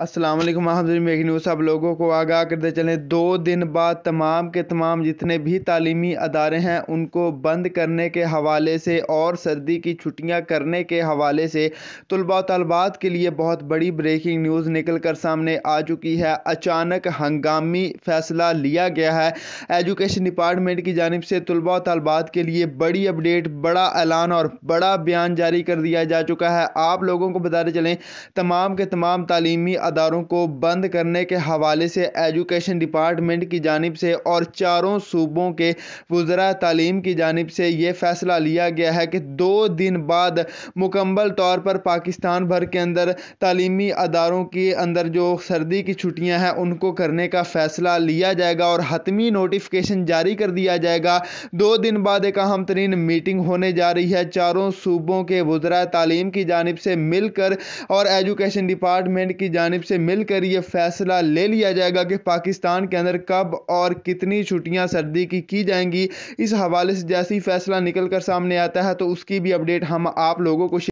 अस्सलाम वालेकुम मेघ न्यूज़ आप लोगों को आगाह करते चलें दो दिन बाद तमाम के तमाम जितने भी तालीमी अदारे हैं उनको बंद करने के हवाले से और सर्दी की छुट्टियां करने के हवाले से तलबा तलबात के लिए बहुत बड़ी ब्रेकिंग न्यूज़ निकल कर सामने आ चुकी है अचानक हंगामी फैसला लिया गया है एजुकेशन डिपार्टमेंट की जानब से तलबा तलबात के लिए बड़ी अपडेट बड़ा ऐलान और बड़ा बयान जारी कर दिया जा चुका है आप लोगों को बताते चलें तमाम के तमाम तालीमी अदारों को बंद करने के हवाले से एजुकेशन डिपार्टमेंट की जानब से और चारों सूबों के वजरा तालीम की जानब से ये फैसला लिया गया है कि दो दिन बाद मुकम्मल तौर पर पाकिस्तान भर के अंदर तलीमी अदारों के अंदर जो सर्दी की छुट्टियाँ हैं उनको करने का फ़ैसला लिया जाएगा और हतमी नोटिफिकेशन जारी कर दिया जाएगा दो दिन बाद एक अहम तरीन मीटिंग होने जा रही है चारों सूबों के वजरा तालीम की जानब से मिलकर और एजुकेशन डिपार्टमेंट की जानब जानब से मिलकर ये फैसला ले लिया जाएगा कि पाकिस्तान के अंदर कब और कितनी छुट्टियाँ सर्दी की की जाएंगी इस हवाले से जैसे ही फैसला निकल कर सामने आता है तो उसकी भी अपडेट हम आप लोगों को